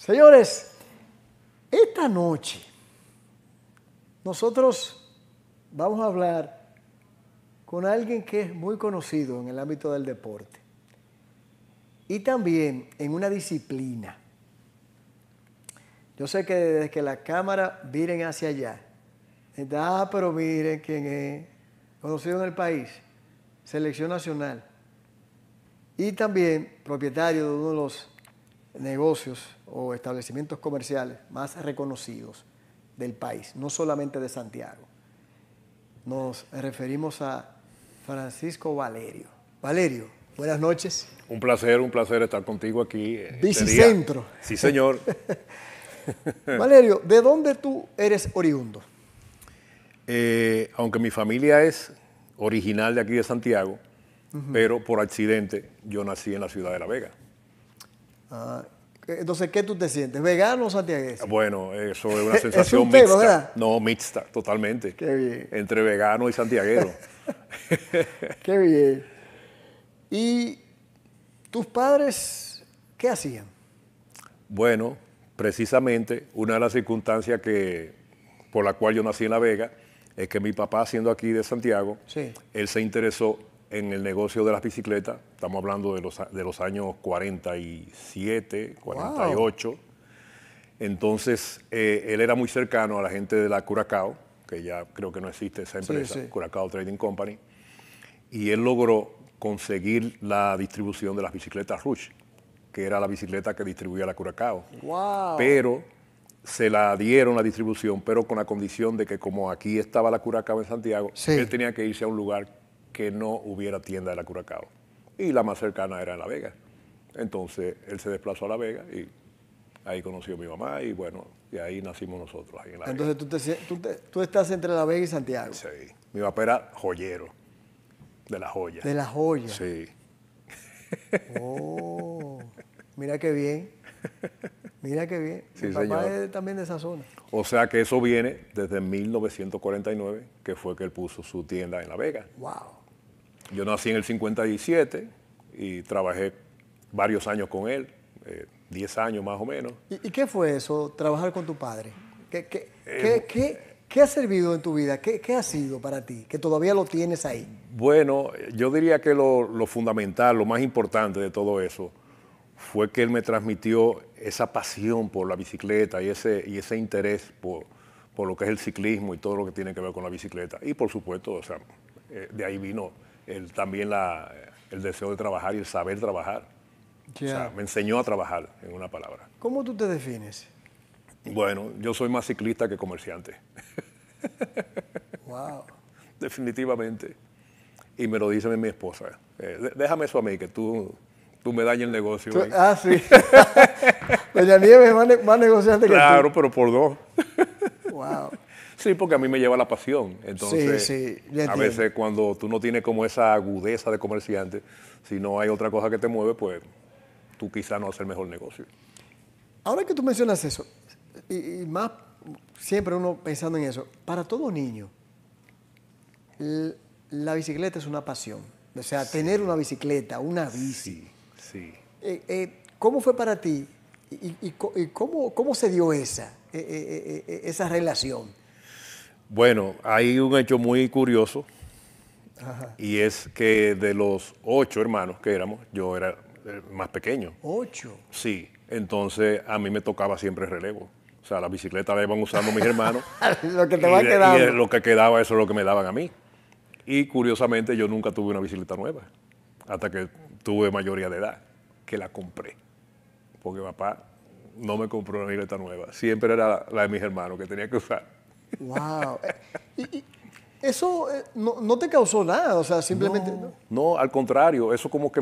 Señores, esta noche nosotros vamos a hablar con alguien que es muy conocido en el ámbito del deporte y también en una disciplina. Yo sé que desde que la cámara miren hacia allá, ah, pero miren quién es conocido en el país, selección nacional y también propietario de uno de los negocios o establecimientos comerciales más reconocidos del país, no solamente de Santiago. Nos referimos a Francisco Valerio. Valerio, buenas noches. Un placer, un placer estar contigo aquí. Eh, este Bicicentro. sí, señor. Valerio, ¿de dónde tú eres oriundo? Eh, aunque mi familia es original de aquí de Santiago, pero por accidente yo nací en la ciudad de La Vega. Ah, entonces, ¿qué tú te sientes? ¿Vegano o santiagueño? Bueno, eso es una sensación mixta. No, mixta, totalmente. Qué bien. Entre vegano y santiaguero. Qué bien. ¿Y tus padres qué hacían? Bueno, precisamente una de las circunstancias que, por la cual yo nací en La Vega es que mi papá, siendo aquí de Santiago, él se interesó en el negocio de las bicicletas, estamos hablando de los, de los años 47, 48. Entonces, eh, él era muy cercano a la gente de la Curacao, que ya creo que no existe esa empresa, Curacao Trading Company, y él logró conseguir la distribución de las bicicletas Rush, que era la bicicleta que distribuía la Curacao. Pero se la dieron la distribución, pero con la condición de que como aquí estaba la Curacao en Santiago, él tenía que irse a un lugar que no hubiera tienda de la Curacao. Y la más cercana era en La Vega. Entonces él se desplazó a La Vega y ahí conoció a mi mamá y bueno, y ahí nacimos nosotros. Entonces Tú, estás entre La Vega y Santiago. Sí, mi papá era joyero, de la joya. De la joya. Sí. Oh, mira qué bien. Mira qué bien. Sí, mi papá es también de esa zona. O sea que eso viene desde 1949, que fue que él puso su tienda en La Vega. Wow. Yo nací en el 57 y trabajé varios años con él, 10 eh, años más o menos. ¿Y, qué fue eso, trabajar con tu padre? ¿Qué, qué, eh, ha servido en tu vida? ¿Qué, ha sido para ti? Que todavía lo tienes ahí. Bueno, yo diría que lo, fundamental, lo más importante de todo eso, fue que él me transmitió esa pasión por la bicicleta y ese, y ese interés por, por lo que es el ciclismo y todo lo que tiene que ver con la bicicleta. Y por supuesto, o sea, eh, de ahí vino también el deseo de trabajar y el saber trabajar. O sea, me enseñó a trabajar, en una palabra. ¿Cómo tú te defines? Bueno, yo soy más ciclista que comerciante. Wow. Definitivamente. Y me lo dice mi esposa. Eh, déjame eso a mí, que tú, tú me dañes el negocio. ¿eh? ah, sí. Nieves es más, negociante que tú. Claro, pero por dos. wow. Sí, porque a mí me lleva la pasión. Entonces, a veces cuando tú no tienes como esa agudeza de comerciante, si no hay otra cosa que te mueve, pues tú quizás no haces el mejor negocio. Ahora que tú mencionas eso, y, más siempre uno pensando en eso, para todo niño, la bicicleta es una pasión. O sea, tener una bicicleta, una bici. Sí, eh, eh, ¿Cómo fue para ti y, cómo, se dio esa, eh, esa relación? Bueno, hay un hecho muy curioso y es que de los ocho hermanos que éramos, yo era el más pequeño. ¿Ocho? Sí, entonces a mí me tocaba siempre relevo. O sea, la bicicleta la iban usando mis hermanos. lo que te va quedando. Y lo que quedaba, eso es lo que me daban a mí. Y curiosamente yo nunca tuve una bicicleta nueva, hasta que tuve mayoría de edad, que la compré. Porque papá no me compró una bicicleta nueva, siempre era la de mis hermanos que tenía que usar. ¡Wow! Eh, y, eso eh, no, te causó nada, o sea, simplemente... No, al contrario, eso como que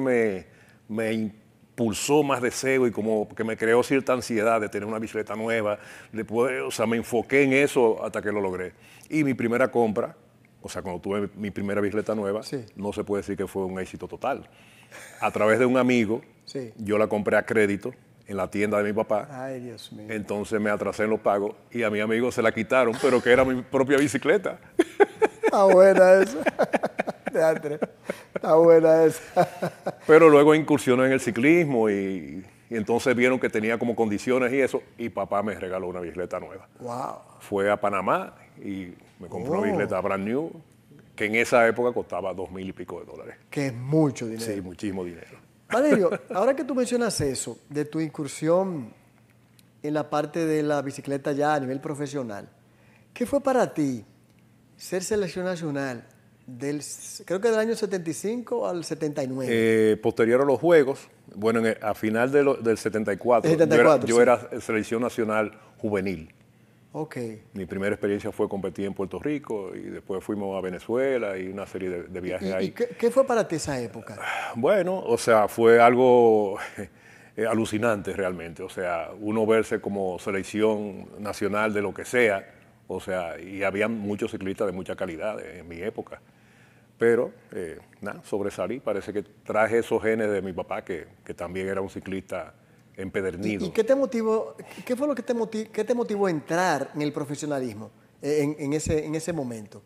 me, impulsó más deseo y como que me creó cierta ansiedad de tener una bicicleta nueva. o sea, me enfoqué en eso hasta que lo logré. Y mi primera compra, o sea, cuando tuve mi primera bicicleta nueva, no se puede decir que fue un éxito total. A través de un amigo, yo la compré a crédito en la tienda de mi papá. Ay, Dios mío. Entonces me atrasé en los pagos y a mi amigo se la quitaron, pero que era mi propia bicicleta. Está buena esa. Está buena esa. Pero luego incursioné en el ciclismo y, entonces vieron que tenía como condiciones y eso, y papá me regaló una bicicleta nueva. Wow. Fue a Panamá y me compró una oh. bicicleta brand new que en esa época costaba dos mil y pico de dólares. Que es mucho dinero. Sí, muchísimo dinero. Valerio, ahora que tú mencionas eso, de tu incursión en la parte de la bicicleta ya a nivel profesional, ¿qué fue para ti ser selección nacional del, creo que del año 75 al 79. Eh, posterior a los Juegos, bueno, a final del 74, yo, era, selección nacional juvenil. Ok. Mi primera experiencia fue competir en Puerto Rico y después fuimos a Venezuela y una serie de, viajes ahí. ¿Y qué, fue para ti esa época? Bueno, o sea, fue algo eh, alucinante realmente. O sea, uno verse como selección nacional de lo que sea. O sea, y había muchos ciclistas de mucha calidad en mi época. Pero, eh, nada, sobresalí. Parece que traje esos genes de mi papá, que también era un ciclista empedernido. ¿Y, qué te motivó, qué fue lo que te, motivó, a entrar en el profesionalismo eh, en, ese, momento?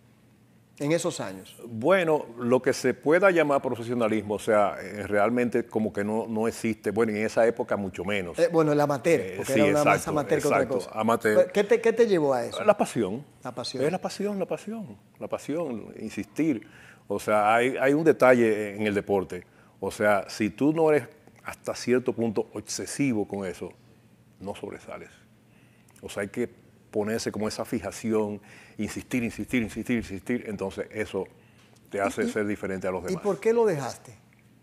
en esos años? Bueno, lo que se pueda llamar profesionalismo, o sea, eh, realmente como que no, existe, bueno, en esa época mucho menos. Eh, bueno, el amateur, porque era una exacto, otra cosa. ¿Qué te, llevó a eso? La pasión. La pasión. Es la pasión, la pasión, la pasión, insistir. O sea, hay, hay un detalle en el deporte. O sea, si tú no eres hasta cierto punto obsesivo con eso, no sobresales. O sea, hay que ponerse como esa fijación, insistir, insistir, insistir, insistir, entonces eso te hace ser diferente a los demás. ¿Y por qué lo dejaste?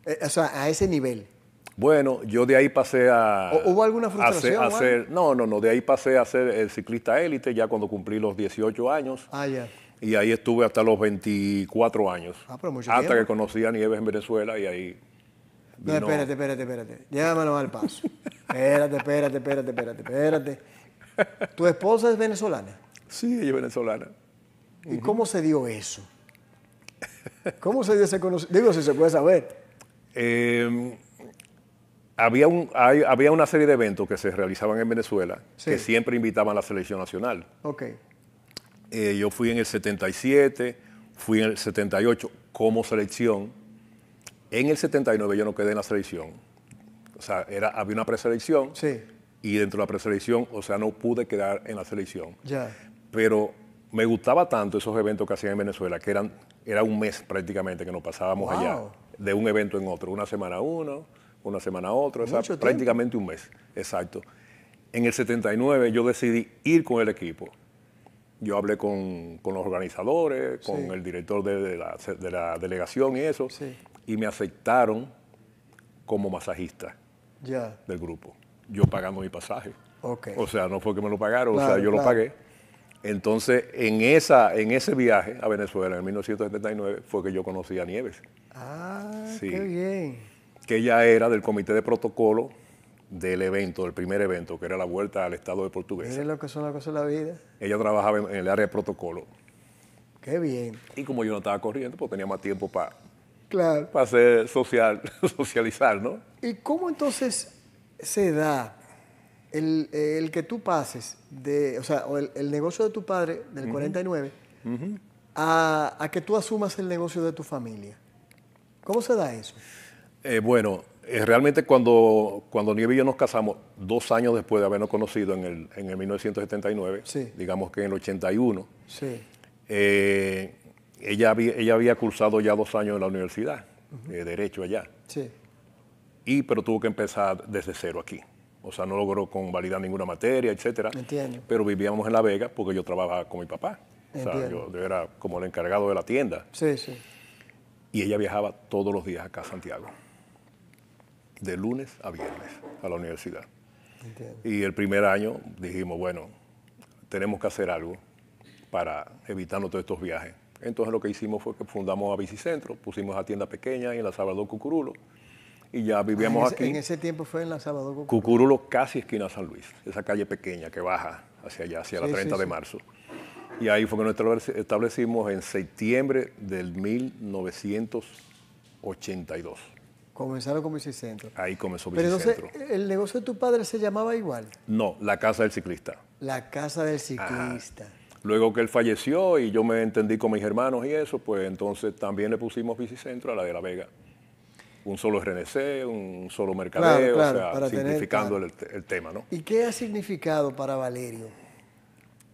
Eh, o sea, a ese nivel. Bueno, yo de ahí pasé a... ¿Hubo alguna frustración? no, no, no, de ahí pasé a ser el ciclista élite ya cuando cumplí los 18 años. Ah, ya. Y ahí estuve hasta los 24 años. Ah, pero mucho Hasta que conocí a Nieves en Venezuela y ahí no, espérate, espérate, espérate. Llévamelo al paso. espérate, espérate, espérate, espérate, espérate. ¿Tu esposa es venezolana? Sí, ella es venezolana. ¿Y cómo se dio eso? ¿Cómo se dio ese conocimiento? Digo, si se puede saber. Em, había, un, había una serie de eventos que se realizaban en Venezuela que siempre invitaban a la selección nacional. Ok. Eh, yo fui en el 77, fui en el 78 como selección en el 79 yo no quedé en la selección. O sea, había una preselección. Y dentro de la preselección, o sea, no pude quedar en la selección. Ya. Pero me gustaba tanto esos eventos que hacían en Venezuela, que eran, era un mes prácticamente que nos pasábamos allá, de un evento en otro, una semana uno, una semana otro, prácticamente un mes, exacto. En el 79 yo decidí ir con el equipo. Yo hablé con, los organizadores, con el director de, la, delegación y eso, sí y me aceptaron como masajista del grupo. Yo pagando mi pasaje. O sea, no fue que me lo pagaron, o sea, yo lo pagué. Entonces, en, esa, en ese viaje a Venezuela, en 1979, fue que yo conocí a Nieves. Ah, qué bien. Que ella era del comité de protocolo del evento, del primer evento, que era la vuelta al Estado de Portuguesa. Es lo que son las cosas de la vida. Ella trabajaba en, el área de protocolo. Qué bien. Y como yo no estaba corriendo, pues tenía más tiempo para Claro. Para ser social, socializar, ¿no? ¿Y cómo entonces se da el, que tú pases de, o sea, el, negocio de tu padre del 49 a, que tú asumas el negocio de tu familia? ¿Cómo se da eso? Eh, bueno, eh, realmente cuando, cuando Nieve y yo nos casamos, dos años después de habernos conocido en el, 1979, digamos que en el 81, sí. eh, ella había, cursado ya dos años en la universidad, de eh, Derecho allá. Sí. Y, pero tuvo que empezar desde cero aquí. O sea, no logró convalidar ninguna materia, etcétera. Entiendo. Pero vivíamos en La Vega porque yo trabajaba con mi papá. O sea, yo, era como el encargado de la tienda. Sí, sí. Y ella viajaba todos los días acá a Santiago. De lunes a viernes a la universidad. Entiendo. Y el primer año dijimos, bueno, tenemos que hacer algo para evitarnos todos estos viajes. Entonces lo que hicimos fue que fundamos a Bicicentro, pusimos a tienda pequeña en la Salvador Cucurulo y ya vivíamos ah, aquí. En ese tiempo fue en la Salvador Cucurulo. Cucurulo casi esquina San Luis, esa calle pequeña que baja hacia allá, hacia la 30 de marzo. Y ahí fue que nos establecimos en septiembre del 1982. Comenzaron con Bicicentro. Ahí comenzó Bicicentro. Pero entonces, ¿el negocio de tu padre se llamaba igual? No, la Casa del Ciclista. La Casa del Ciclista. Luego que él falleció y yo me entendí con mis hermanos y eso, pues entonces también le pusimos Bicicentro a la de La Vega. Un solo RNC, un solo mercadeo, o sea, simplificando el, tema, ¿no? ¿Y qué ha significado para Valerio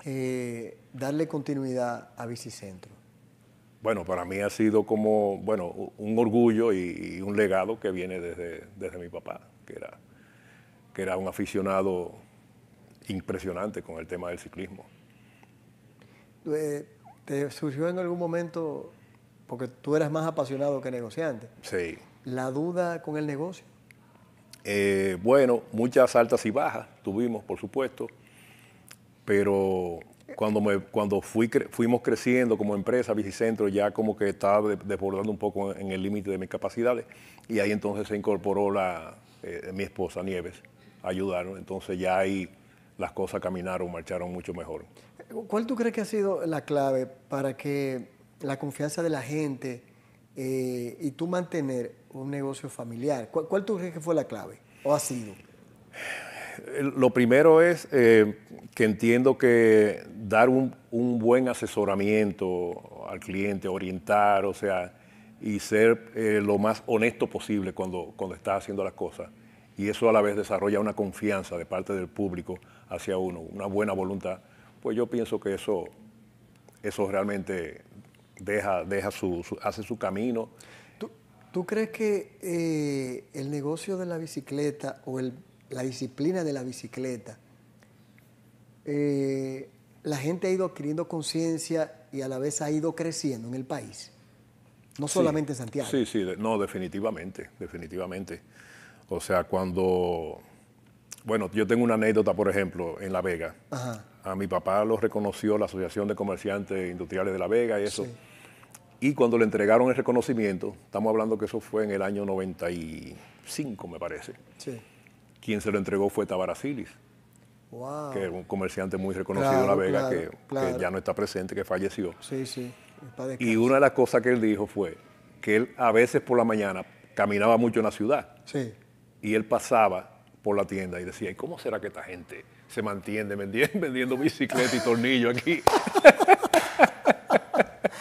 eh, darle continuidad a Bicicentro? Bueno, para mí ha sido como, bueno, un orgullo y, y un legado que viene desde, desde mi papá, que era, que era un aficionado impresionante con el tema del ciclismo eh, te surgió en algún momento, porque tú eras más apasionado que negociante. Sí. ¿La duda con el negocio? Eh, bueno, muchas altas y bajas tuvimos, por supuesto, pero cuando, me, cuando fuimos creciendo como empresa, Bicicentro, ya como que estaba desbordando un poco en el límite de mis capacidades y ahí entonces se incorporó la, eh, mi esposa Nieves a ayudarnos, entonces ya ahí las cosas caminaron, marcharon mucho mejor. ¿Cuál tú crees que ha sido la clave para que la confianza de la gente eh, y tú mantener un negocio familiar? ¿Cuál, tú crees que fue la clave o ha sido? Lo primero es eh, que entiendo que dar un, buen asesoramiento al cliente, orientar, o sea, y ser eh, lo más honesto posible cuando, cuando estás haciendo las cosas. Y eso a la vez desarrolla una confianza de parte del público hacia uno, una buena voluntad pues yo pienso que eso, eso realmente deja, deja su, hace su camino. ¿Tú, crees que eh, el negocio de la bicicleta o la disciplina de la bicicleta, eh, la gente ha ido adquiriendo conciencia y a la vez ha ido creciendo en el país? No solamente en Santiago. Sí, sí, no, definitivamente, definitivamente. O sea, cuando, bueno, yo tengo una anécdota, por ejemplo, en La Vega. Ajá a mi papá lo reconoció la Asociación de Comerciantes Industriales de La Vega y eso. Y cuando le entregaron el reconocimiento, estamos hablando que eso fue en el año 95, me parece. Sí. Quien se lo entregó fue Tabaracilis, que es un comerciante muy reconocido de La Vega, que, que, ya no está presente, que falleció. Sí, sí. Y una de las cosas que él dijo fue que él a veces por la mañana caminaba mucho en la ciudad. Sí. Y él pasaba por la tienda y decía, ¿y cómo será que esta gente se mantiene vendiendo bicicleta y tornillo aquí.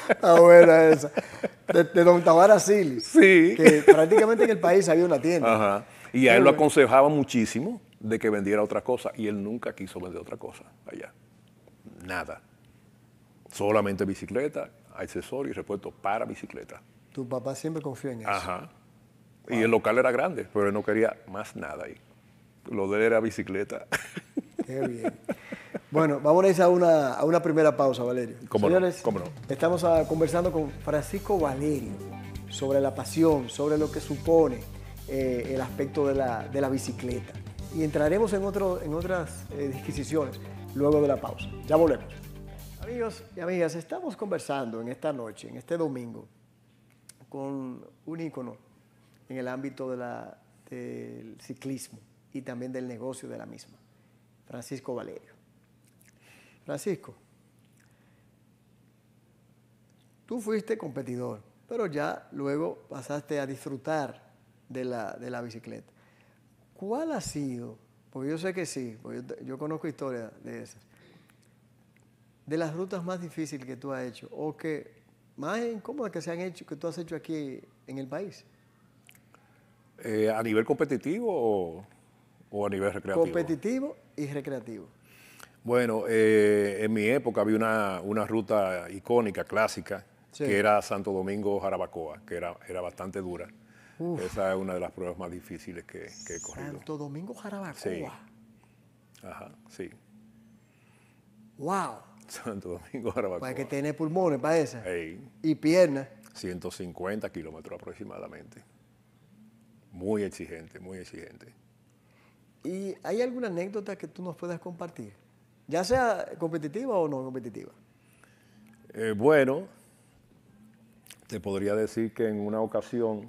Está buena esa. De, Don Tavares Sí. Que prácticamente en el país había una tienda. Ajá. Y a él lo aconsejaba muchísimo de que vendiera otra cosa. Y él nunca quiso vender otra cosa allá. Nada. Solamente bicicleta, accesorios y repuestos para bicicleta. Tu papá siempre confió en eso. Ajá. Y el local era grande, pero él no quería más nada ahí. Lo de él era bicicleta. Qué bien. Bueno, vamos a una, a una primera pausa, Valerio. Señores, estamos ah, conversando con Francisco Valerio sobre la pasión, sobre lo que supone eh, el aspecto de la, bicicleta. Y entraremos en, otro, en otras eh, disquisiciones luego de la pausa. Ya volvemos. Amigos y amigas, estamos conversando en esta noche, en este domingo, con un ícono en el ámbito del ciclismo y también del negocio de la misma. Francisco Valerio. Francisco, tú fuiste competidor, pero ya luego pasaste a disfrutar de la, bicicleta. ¿Cuál ha sido, porque yo sé que sí, yo, conozco historias de esas, de las rutas más difíciles que tú has hecho o que más incómodas que se han hecho, que tú has hecho aquí en el país? Eh, ¿A nivel competitivo o, o, a nivel recreativo? Competitivo y recreativo? Bueno, eh, en mi época había una, ruta icónica, clásica, que era Santo Domingo Jarabacoa, que era, era bastante dura. Esa es una de las pruebas más difíciles que, he corrido. Santo Domingo Jarabacoa. Sí. Ajá, sí. Wow. Santo Domingo Jarabacoa. Para que tiene pulmones para esa. Y piernas. 150 kilómetros aproximadamente. Muy exigente, muy exigente. ¿Y hay alguna anécdota que tú nos puedas compartir? Ya sea competitiva o no competitiva. Eh, bueno, te podría decir que en una ocasión,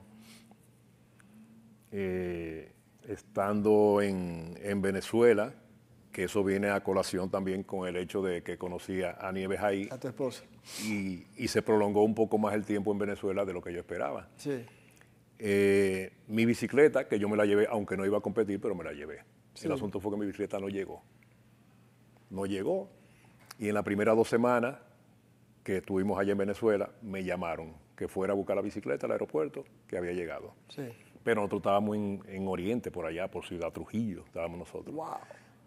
eh, estando en, Venezuela, que eso viene a colación también con el hecho de que conocía a Nieves ahí. A tu esposa. Y, y se prolongó un poco más el tiempo en Venezuela de lo que yo esperaba. Sí. Eh, mi bicicleta, que yo me la llevé, aunque no iba a competir, pero me la llevé. El asunto fue que mi bicicleta no llegó. No llegó. Y en las primeras dos semanas que estuvimos allá en Venezuela, me llamaron que fuera a buscar la bicicleta al aeropuerto, que había llegado. Pero nosotros estábamos en, Oriente, por allá, por Ciudad Trujillo, estábamos nosotros.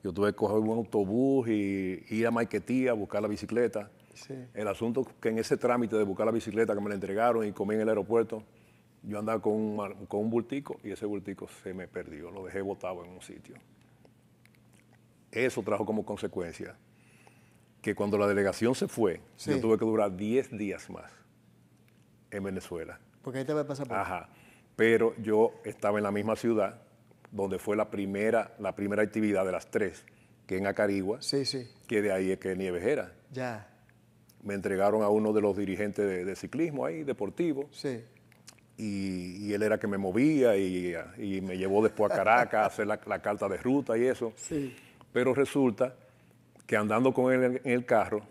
Yo tuve que coger un autobús y ir a Maiquetía a buscar la bicicleta. El asunto que en ese trámite de buscar la bicicleta que me la entregaron y comí en el aeropuerto, yo andaba con un, con un bultico y ese bultico se me perdió, lo dejé botado en un sitio. Eso trajo como consecuencia que cuando la delegación se fue, yo tuve que durar 10 días más en Venezuela. Porque ahí te va a por pasar Ajá. Pero yo estaba en la misma ciudad donde fue la primera, la primera actividad de las tres, que en Acarigua, sí, sí. que de ahí es que Nieves Ya. Me entregaron a uno de los dirigentes de, de ciclismo ahí, deportivo. Sí y, él era que me movía y, me llevó después a Caracas a hacer la, carta de ruta y eso. Sí. Pero resulta que andando con él en el carro,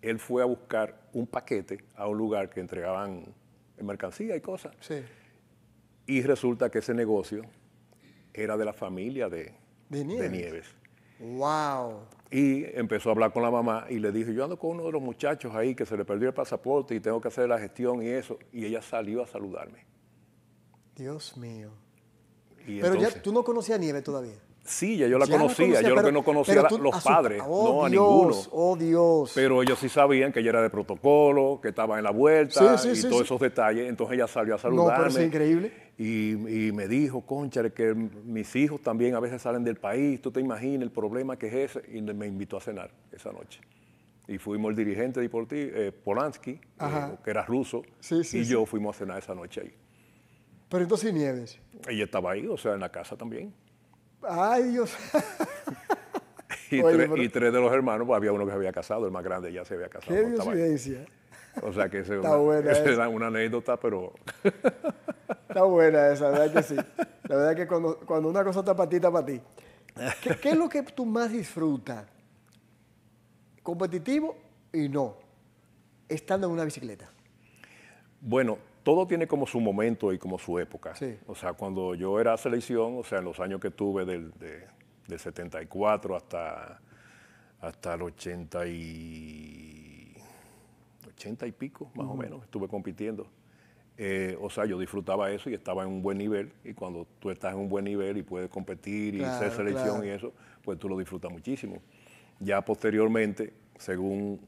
él fue a buscar un paquete a un lugar que entregaban mercancía y cosas. Y resulta que ese negocio era de la familia de, De Nieves. Wow. Y empezó a hablar con la mamá y le dije, yo ando con uno de los muchachos ahí que se le perdió el pasaporte y tengo que hacer la gestión y eso. Y ella salió a saludarme. Dios mío. pero ya tú no conocías a Nieve todavía. Sí, ya yo la conocía. Yo lo que no conocía ah, ah, oh, a los padres, no a ninguno. Oh Dios. Pero ellos sí sabían que ella era de protocolo, que estaba en la vuelta y todos esos detalles. Entonces ella salió a saludarme. No, pero es increíble. Y, me dijo, concha, que mis hijos también a veces salen del país, tú te imaginas el problema que es ese, y me invitó a cenar esa noche. Y fuimos el dirigente deportivo, eh, Polanski, eh, que era ruso, y yo fuimos a cenar esa noche ahí. Pero entonces Nieves. Ella estaba ahí, o sea, en la casa también. Ay, Dios. y, tres, de los hermanos, pues, había uno que se había casado, el más grande ya se había casado. Qué O sea que ese una, anécdota, pero Está buena esa, la verdad que sí. La verdad que cuando, una cosa está patita para ti. ¿Qué, es lo que tú más disfrutas? ¿Competitivo y no? Estando en una bicicleta. Bueno, todo tiene como su momento y como su época. O sea, cuando yo era selección, o sea, en los años que tuve del, 74 hasta, hasta el 80 y, 80 y pico, más o menos, estuve compitiendo eh, o sea, yo disfrutaba eso y estaba en un buen nivel. Y cuando tú estás en un buen nivel y puedes competir y hacer selección y eso, pues tú lo disfrutas muchísimo. Ya posteriormente, según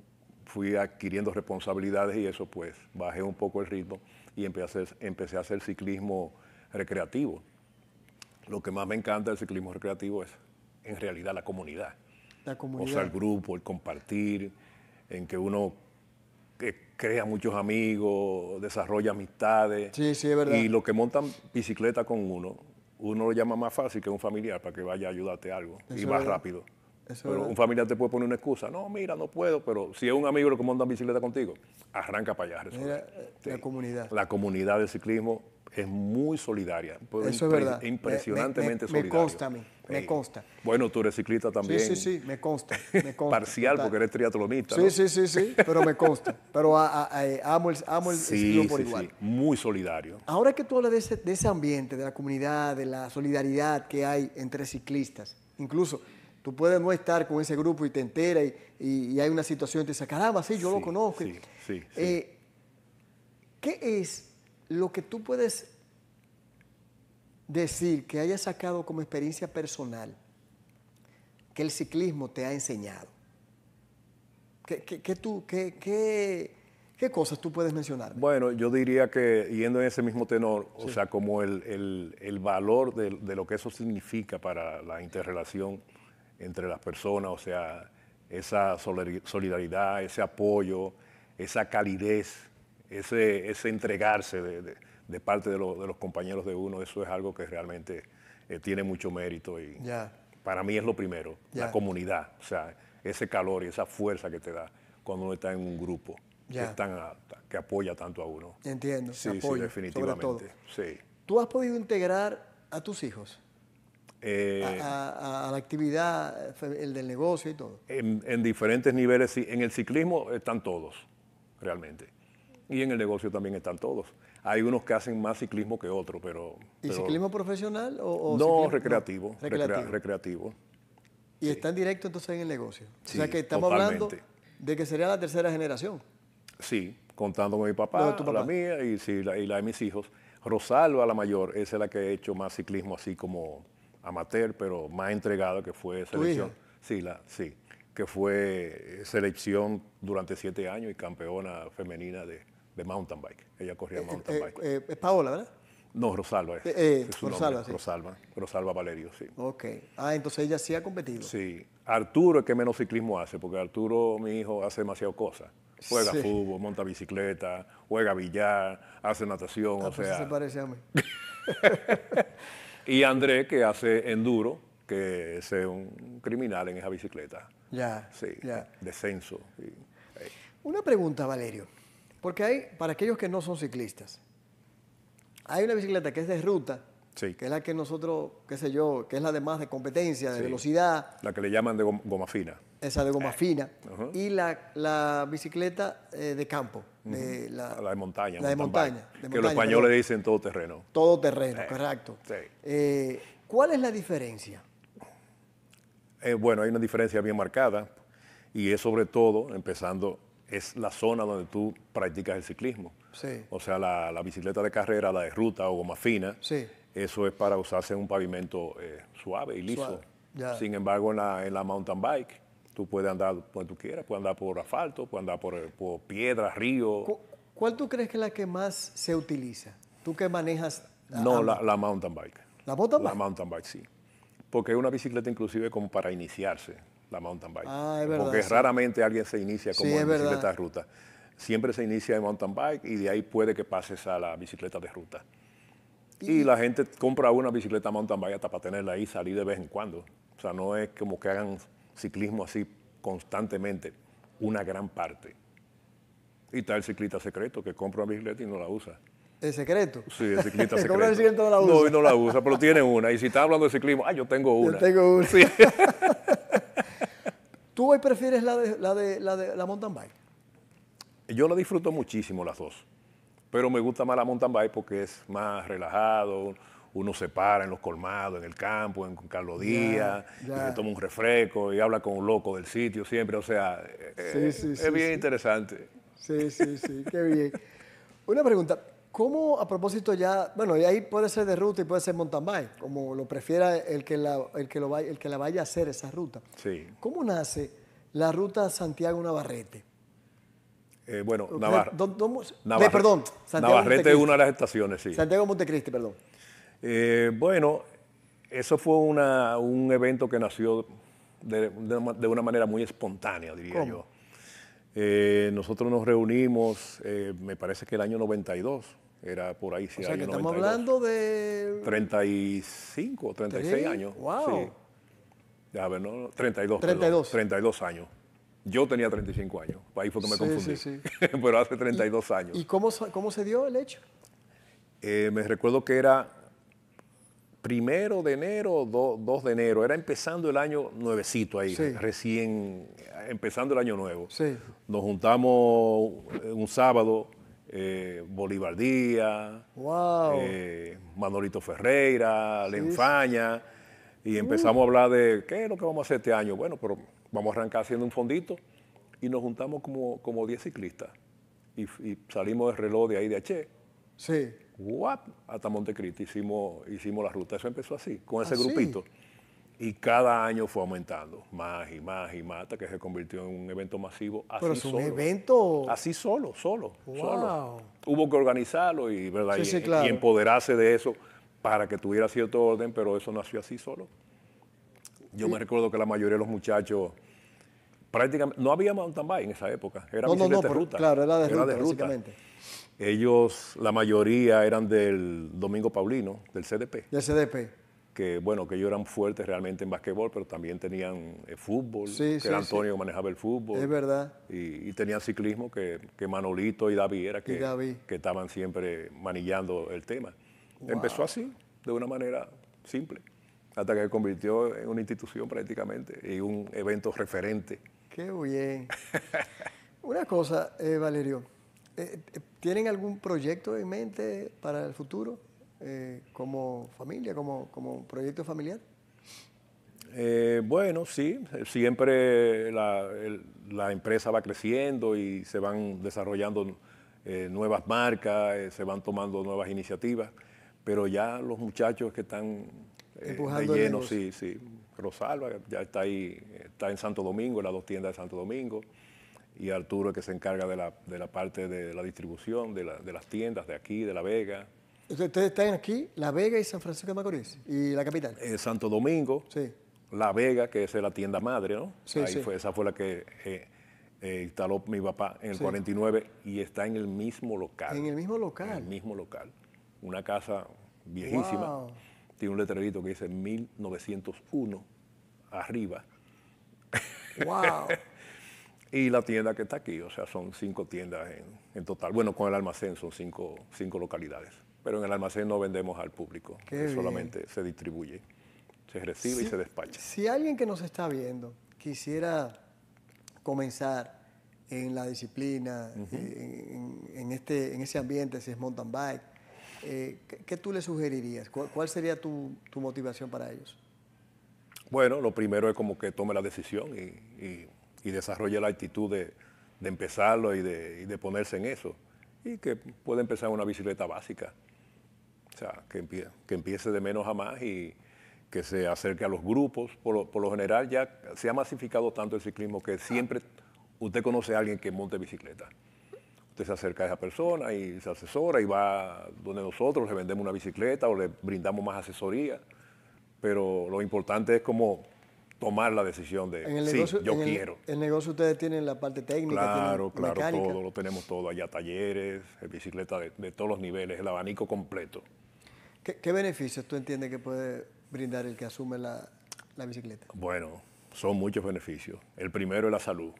fui adquiriendo responsabilidades y eso, pues bajé un poco el ritmo y empecé a hacer, empecé a hacer ciclismo recreativo. Lo que más me encanta del ciclismo recreativo es, en realidad, la comunidad. La comunidad. O sea, el grupo, el compartir, en que uno que crea muchos amigos, desarrolla amistades. Sí, sí, es verdad. Y los que montan bicicleta con uno, uno lo llama más fácil que un familiar para que vaya a ayudarte algo y más rápido. pero un familiar te puede poner una excusa. No, mira, no puedo, pero si es un amigo lo que monta bicicleta contigo, arranca para allá. Eh, la comunidad. La comunidad del ciclismo es muy solidaria. Pues, es verdad. Impresionantemente me, solidaria. Me consta a mí, me consta. Bueno, tú eres ciclista también. Sí, sí, sí, me consta. Parcial porque eres triatlonista. Sí, sí, sí, sí, pero me consta. Pero amo el, amo el sí, sí, por muy solidario. Ahora que tú hablas de ese, ambiente, de la comunidad, de la solidaridad que hay entre ciclistas, incluso tú puedes no estar con ese grupo y te enteras y, hay una situación y te dice, caramba, sí, yo lo conozco. Sí, sí, eh, ¿Qué es lo que tú puedes decir que hayas sacado como experiencia personal que el ciclismo te ha enseñado? ¿Qué, tú, qué, cosas tú puedes mencionar? Bueno, yo diría que yendo en ese mismo tenor, o sea, como el, valor de, de, lo que eso significa para la interrelación entre las personas, o sea, esa solidaridad, ese apoyo, esa calidez, ese, entregarse de, parte de, los compañeros de uno, eso es algo que realmente eh, tiene mucho mérito y para mí es lo primero, la comunidad, o sea, ese calor y esa fuerza que te da cuando uno está en un grupo que, que, apoya tanto a uno. Entiendo, sí, sí definitivamente. Sí. ¿Tú has podido integrar a tus hijos? Eh, a, la actividad, el del negocio y todo. En, en diferentes niveles, en el ciclismo están todos, realmente. Y en el negocio también están todos. Hay unos que hacen más ciclismo que otros, pero... ¿Y ciclismo profesional o, no, Recreativo, recreativo? recreativo. Y están directo entonces en el negocio. o sea que estamos hablando de que sería la tercera generación. Sí, contando con mi papá, la mía y, sí, la, y la de mis hijos. Rosalba, la mayor, es la que ha hecho más ciclismo así como amateur, pero más entregado que fue selección. Sí, la, sí, que fue selección durante siete años y campeona femenina de, de mountain bike. Ella corría eh, mountain eh, bike. Eh, es Paola, ¿verdad? No, Rosalba es. Rosalba, Sí. Rosalba, Valerio, sí. Ok. Ah, entonces ella sí ha competido. Sí. Arturo es que menos ciclismo hace, porque Arturo, mi hijo, hace demasiado cosas. Juega fútbol, monta bicicleta, juega billar, hace natación, ah, o pues sea... se parece a mí. y Andrés, que hace enduro, que es un criminal en esa bicicleta. Ya, Sí, descenso. Una pregunta, Valerio. Porque hay, para aquellos que no son ciclistas, hay una bicicleta que es de ruta, sí. que es la que nosotros, qué sé yo, que es la de más de competencia, de velocidad. La que le llaman de goma fina. Esa de goma ah. fina. Y la, bicicleta eh, de campo. De la, de montaña. La de montaña. que los españoles dicen todo terreno. Todo terreno, eh, correcto. Eh, ¿Cuál es la diferencia? bueno, hay una diferencia bien marcada y es sobre todo, empezando es la zona donde tú practicas el ciclismo. O sea, la, bicicleta de carrera, la de ruta o goma fina, sí. eso es para usarse en un pavimento eh, suave y liso. Sin embargo, en la, mountain bike, tú puedes andar donde tú quieras, puedes andar por asfalto, puedes andar por, eh, por piedras, ríos. ¿Cuál tú crees que es la que más se utiliza? ¿Tú que manejas? La no, la, mountain bike. ¿La mountain bike? La mountain bike, sí. Porque es una bicicleta inclusive como para iniciarse mountain bike. porque ah, raramente alguien se inicia como en bicicleta de ruta. Siempre se inicia en mountain bike y de ahí puede que pases a la bicicleta de ruta. Y, la gente compra una bicicleta mountain bike hasta para tenerla ahí y salir de vez en cuando. O sea, no es como que hagan ciclismo así constantemente, una gran parte. Y está el ciclista secreto que compra una bicicleta y no la usa. ¿El secreto? Sí, el ciclista secreto. el no la usa? No, no la usa, pero tiene una. Y si está hablando de ciclismo, ah, yo tengo una. Yo tengo una. ¿Tú hoy prefieres la de la, de, la, mountain bike? Yo lo disfruto muchísimo las dos, pero me gusta más la mountain bike porque es más relajado, uno se para en los colmados, en el campo, en Carlos Díaz, toma un refresco y habla con un loco del sitio siempre. O sea, eh, es bien interesante. Sí, sí, sí, qué bien. Una pregunta, ¿Cómo, a propósito ya, bueno, y ahí puede ser de ruta y puede ser mountain como lo prefiera el que la, el que vaya, el que la vaya a hacer esa ruta? Sí. ¿Cómo nace la ruta Santiago-Navarrete? Eh, bueno, Navarrete. Navarrete es una de las estaciones, sí. Santiago Montecristi, perdón. Eh, bueno, eso fue un evento que nació de, una manera muy espontánea, diría yo. Eh, nosotros nos reunimos, me parece que el año 92, era por ahí, si o estamos hablando de... 35, 36 años. ¡Wow! a ver, no, 32. 32. 32 años. Yo tenía 35 años, ahí fue que me confundí. Sí, sí. Pero hace 32 años. ¿Y cómo, cómo se dio el hecho? Eh, me recuerdo que era primero de enero, 2 de enero, era empezando el año nuevecito ahí, recién eh, empezando el año nuevo. Nos juntamos un sábado eh, Bolívar Díaz, eh, Manolito Ferreira, Lenfaña, y mm. empezamos a hablar de qué es lo que vamos a hacer este año. Bueno, pero vamos a arrancar haciendo un fondito y nos juntamos como, como 10 ciclistas y, salimos del reloj de ahí de H. Sí. Hasta Montecristi hicimos, hicimos la ruta. Eso empezó así, con ese ¿Ah, grupito. Y cada año fue aumentando, más y más y más, hasta que se convirtió en un evento masivo. Así Pero es un evento. Así solo, solo, solo. Hubo que organizarlo y, e, empoderarse de eso para que tuviera cierto orden, pero eso nació así solo. Yo me recuerdo que la mayoría de los muchachos prácticamente no había mountain bike en esa época, era no, no, de ruta. claro, era de ruta, de Ellos, la mayoría eran del Domingo Paulino, del CDP. Del CDP que bueno, que ellos eran fuertes realmente en basquetbol, pero también tenían eh, fútbol, que Antonio manejaba el fútbol. Es verdad. Y, tenían ciclismo, que, Manolito y David era que, que estaban siempre manillando el tema. Empezó así, de una manera simple, hasta que se convirtió en una institución prácticamente y un evento referente. Qué bien. una cosa, eh, Valerio, eh, ¿tienen algún proyecto en mente para el futuro? Eh, como familia, como, como proyecto familiar? Eh, bueno, sí, siempre la, empresa va creciendo y se van desarrollando eh, nuevas marcas, se van tomando nuevas iniciativas, pero ya los muchachos que están llenos, de lleno, sí, sí. Rosalba ya está ahí, está en Santo Domingo, en las dos tiendas de Santo Domingo y Arturo que se encarga de la, parte de la distribución de, las tiendas de aquí, de La Vega, Ustedes están aquí, La Vega y San Francisco de Macorís, y la capital. En eh, Santo Domingo, sí. La Vega, que es la tienda madre, ¿no? Sí, Ahí Fue, esa fue la que eh, eh, instaló mi papá en el 49 y está en el mismo local. En el mismo local. En el mismo local. Una casa viejísima. Tiene un letrerito que dice 1901 arriba. ¡Wow! y la tienda que está aquí, o sea, son cinco tiendas en, en total. Bueno, con el almacén son cinco, cinco localidades pero en el almacén no vendemos al público, solamente se distribuye, se recibe y se despacha. Si alguien que nos está viendo quisiera comenzar en la disciplina, eh, en, este, en ese ambiente, si es mountain bike, eh, ¿qué, tú le sugerirías? ¿Cuál, sería tu, motivación para ellos? Bueno, lo primero es como que tome la decisión y, desarrolle la actitud de, empezarlo y de, y de ponerse en eso. Y que puede empezar una bicicleta básica que, que empiece de menos a más y que se acerque a los grupos. Por lo, general ya se ha masificado tanto el ciclismo que siempre usted conoce a alguien que monte bicicleta. Usted se acerca a esa persona y se asesora y va donde nosotros le vendemos una bicicleta o le brindamos más asesoría. Pero lo importante es como tomar la decisión de sí, yo en el, quiero. El, negocio ustedes tienen la parte técnica, claro, claro, todo, lo tenemos todo, allá talleres, bicicleta de todos los niveles, el abanico completo. ¿Qué, beneficios tú entiendes que puede brindar el que asume la, bicicleta? Bueno, son muchos beneficios. El primero es la salud.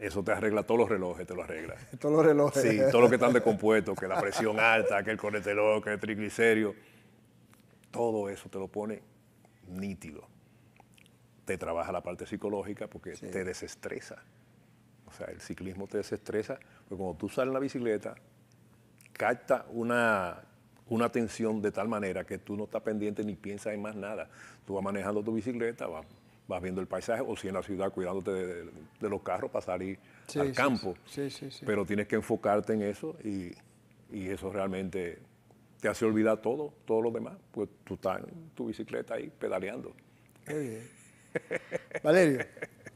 Eso te arregla todos los relojes, te lo arregla. todos los relojes. Sí, todos los que están descompuestos, que la presión alta, que el colesterol, que el triglicérido. Todo eso te lo pone nítido. Te trabaja la parte psicológica porque te desestresa. O sea, el ciclismo te desestresa porque cuando tú sales en la bicicleta, capta una una atención de tal manera que tú no estás pendiente ni piensas en más nada. Tú vas manejando tu bicicleta, vas, vas viendo el paisaje, o si en la ciudad cuidándote de, los carros para salir al al sí, campo. Sí, Pero tienes que enfocarte en eso y, y, eso realmente te hace olvidar todo, todo lo demás, pues tú estás en tu bicicleta ahí pedaleando. Muy bien. Valerio,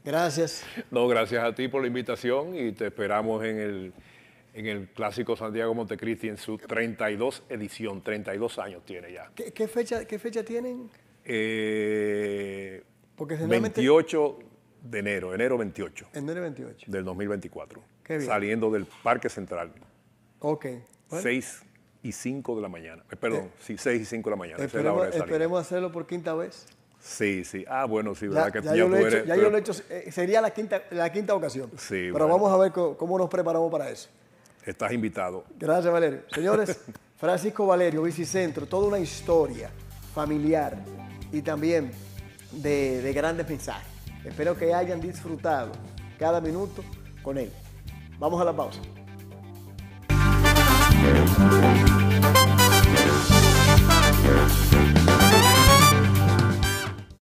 gracias. No, gracias a ti por la invitación y te esperamos en el en el clásico Santiago Montecristi en su 32 edición, 32 años tiene ya. ¿Qué, fecha, qué fecha tienen? Eh, 28 de enero, enero 28. Enero 28. Del 2024. Saliendo del Parque Central. Ok. 6 y 5 de la mañana. Eh, perdón, 6 eh, y 5 de la mañana. Esperemos, hacerlo por quinta vez. Sí, sí. Ah, bueno, sí, verdad ya, que ya, yo lo he hecho, eh, sería la quinta, la quinta ocasión. Sí, pero vamos a ver cómo, nos preparamos para eso. Estás invitado. Gracias, Valerio. Señores, Francisco Valerio, Bicicentro, toda una historia familiar y también de, grandes mensajes. Espero que hayan disfrutado cada minuto con él. Vamos a la pausa.